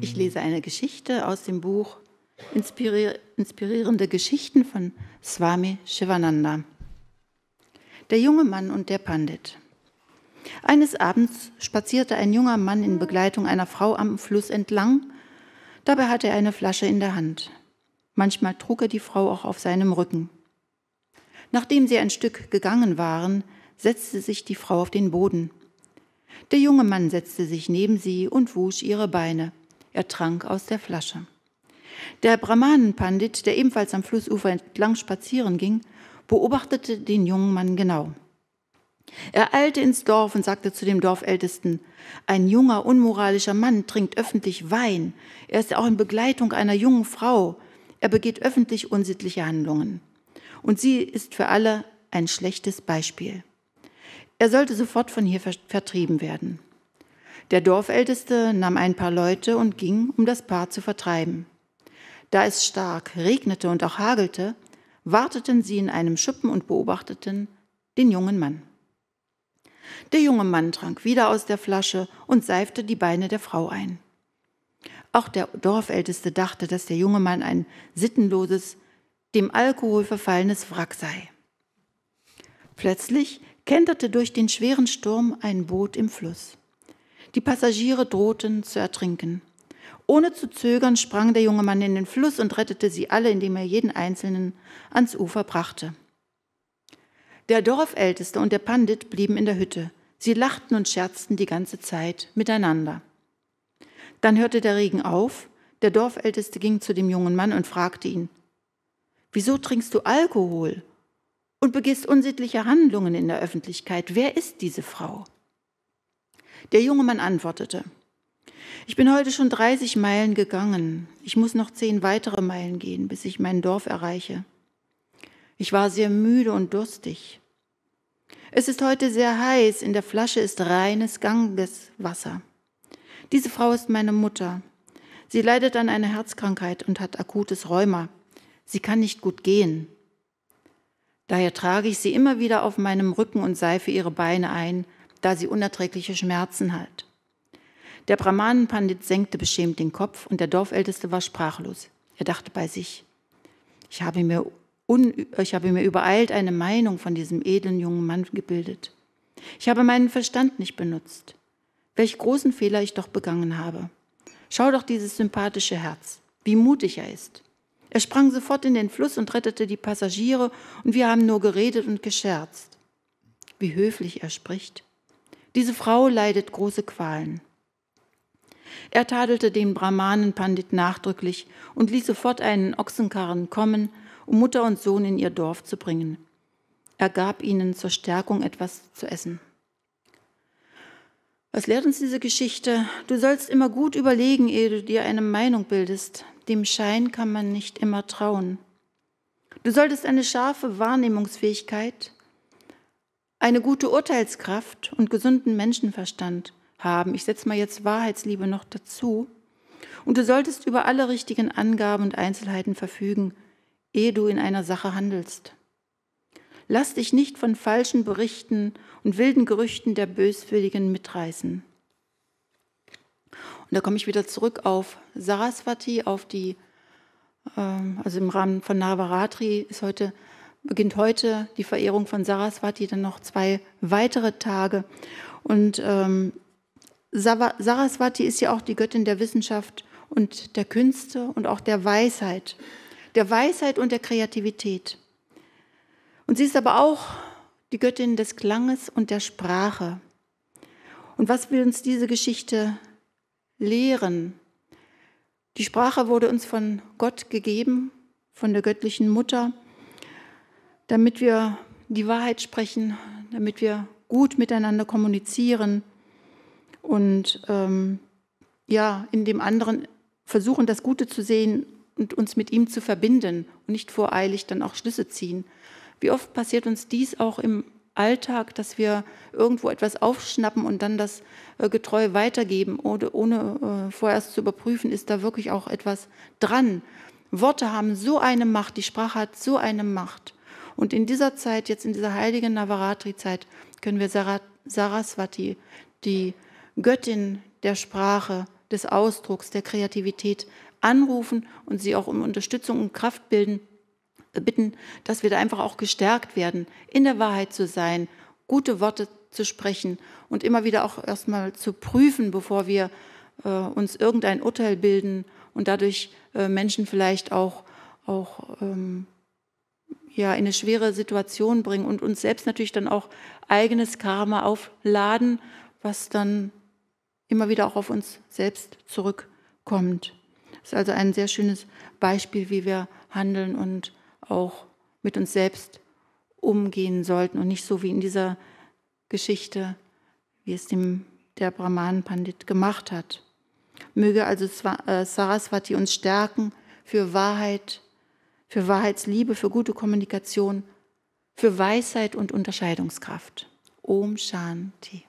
Ich lese eine Geschichte aus dem Buch Inspirier Inspirierende Geschichten von Swami Shivananda. Der junge Mann und der Pandit. Eines Abends spazierte ein junger Mann in Begleitung einer Frau am Fluss entlang. Dabei hatte er eine Flasche in der Hand. Manchmal trug er die Frau auch auf seinem Rücken. Nachdem sie ein Stück gegangen waren, setzte sich die Frau auf den Boden. Der junge Mann setzte sich neben sie und wusch ihre Beine. Er trank aus der Flasche. Der Brahmanen-Pandit, der ebenfalls am Flussufer entlang spazieren ging, beobachtete den jungen Mann genau. Er eilte ins Dorf und sagte zu dem Dorfältesten, ein junger, unmoralischer Mann trinkt öffentlich Wein. Er ist auch in Begleitung einer jungen Frau. Er begeht öffentlich unsittliche Handlungen. Und sie ist für alle ein schlechtes Beispiel. Er sollte sofort von hier vertrieben werden. Der Dorfälteste nahm ein paar Leute und ging, um das Paar zu vertreiben. Da es stark regnete und auch hagelte, warteten sie in einem Schuppen und beobachteten den jungen Mann. Der junge Mann trank wieder aus der Flasche und seifte die Beine der Frau ein. Auch der Dorfälteste dachte, dass der junge Mann ein sittenloses, dem Alkohol verfallenes Wrack sei. Plötzlich kenterte durch den schweren Sturm ein Boot im Fluss. Die Passagiere drohten zu ertrinken. Ohne zu zögern sprang der junge Mann in den Fluss und rettete sie alle, indem er jeden Einzelnen ans Ufer brachte. Der Dorfälteste und der Pandit blieben in der Hütte. Sie lachten und scherzten die ganze Zeit miteinander. Dann hörte der Regen auf, der Dorfälteste ging zu dem jungen Mann und fragte ihn, Wieso trinkst du Alkohol und begehst unsittliche Handlungen in der Öffentlichkeit? Wer ist diese Frau? Der junge Mann antwortete, ich bin heute schon 30 Meilen gegangen. Ich muss noch zehn weitere Meilen gehen, bis ich mein Dorf erreiche. Ich war sehr müde und durstig. Es ist heute sehr heiß, in der Flasche ist reines Gangeswasser. Diese Frau ist meine Mutter. Sie leidet an einer Herzkrankheit und hat akutes Rheuma. Sie kann nicht gut gehen. Daher trage ich sie immer wieder auf meinem Rücken und seife ihre Beine ein, da sie unerträgliche Schmerzen hat. Der Brahmanenpandit senkte beschämt den Kopf und der Dorfälteste war sprachlos. Er dachte bei sich, ich habe mir, ich habe mir übereilt eine Meinung von diesem edlen jungen Mann gebildet. Ich habe meinen Verstand nicht benutzt. Welch großen Fehler ich doch begangen habe. Schau doch dieses sympathische Herz, wie mutig er ist. Er sprang sofort in den Fluss und rettete die Passagiere, und wir haben nur geredet und gescherzt. Wie höflich er spricht. Diese Frau leidet große Qualen. Er tadelte den Brahmanen Pandit nachdrücklich und ließ sofort einen Ochsenkarren kommen, um Mutter und Sohn in ihr Dorf zu bringen. Er gab ihnen zur Stärkung etwas zu essen. Was lehrt uns diese Geschichte? Du sollst immer gut überlegen, ehe du dir eine Meinung bildest. Dem Schein kann man nicht immer trauen. Du solltest eine scharfe Wahrnehmungsfähigkeit, eine gute Urteilskraft und gesunden Menschenverstand haben. Ich setze mal jetzt Wahrheitsliebe noch dazu. Und du solltest über alle richtigen Angaben und Einzelheiten verfügen, ehe du in einer Sache handelst. Lass dich nicht von falschen Berichten und wilden Gerüchten der Böswilligen mitreißen. Und da komme ich wieder zurück auf Saraswati, auf die, ähm, also im Rahmen von Navaratri ist heute beginnt heute die Verehrung von Saraswati, dann noch zwei weitere Tage. Und ähm, Saraswati ist ja auch die Göttin der Wissenschaft und der Künste und auch der Weisheit, der Weisheit und der Kreativität. Und sie ist aber auch die Göttin des Klanges und der Sprache. Und was will uns diese Geschichte lehren? Die Sprache wurde uns von Gott gegeben, von der göttlichen Mutter damit wir die Wahrheit sprechen, damit wir gut miteinander kommunizieren und ähm, ja, in dem anderen versuchen, das Gute zu sehen und uns mit ihm zu verbinden und nicht voreilig dann auch Schlüsse ziehen. Wie oft passiert uns dies auch im Alltag, dass wir irgendwo etwas aufschnappen und dann das äh, getreu weitergeben, oder, ohne äh, vorerst zu überprüfen, ist da wirklich auch etwas dran. Worte haben so eine Macht, die Sprache hat so eine Macht. Und in dieser Zeit, jetzt in dieser heiligen Navaratri-Zeit, können wir Saraswati, die Göttin der Sprache, des Ausdrucks, der Kreativität anrufen und sie auch um Unterstützung und Kraft bilden, bitten, dass wir da einfach auch gestärkt werden, in der Wahrheit zu sein, gute Worte zu sprechen und immer wieder auch erstmal zu prüfen, bevor wir äh, uns irgendein Urteil bilden und dadurch äh, Menschen vielleicht auch, auch ähm, ja in eine schwere Situation bringen und uns selbst natürlich dann auch eigenes Karma aufladen, was dann immer wieder auch auf uns selbst zurückkommt. Das ist also ein sehr schönes Beispiel, wie wir handeln und auch mit uns selbst umgehen sollten und nicht so wie in dieser Geschichte, wie es dem, der Brahman Pandit gemacht hat. Möge also äh, Saraswati uns stärken für Wahrheit, für Wahrheitsliebe, für gute Kommunikation, für Weisheit und Unterscheidungskraft. Om Shanti.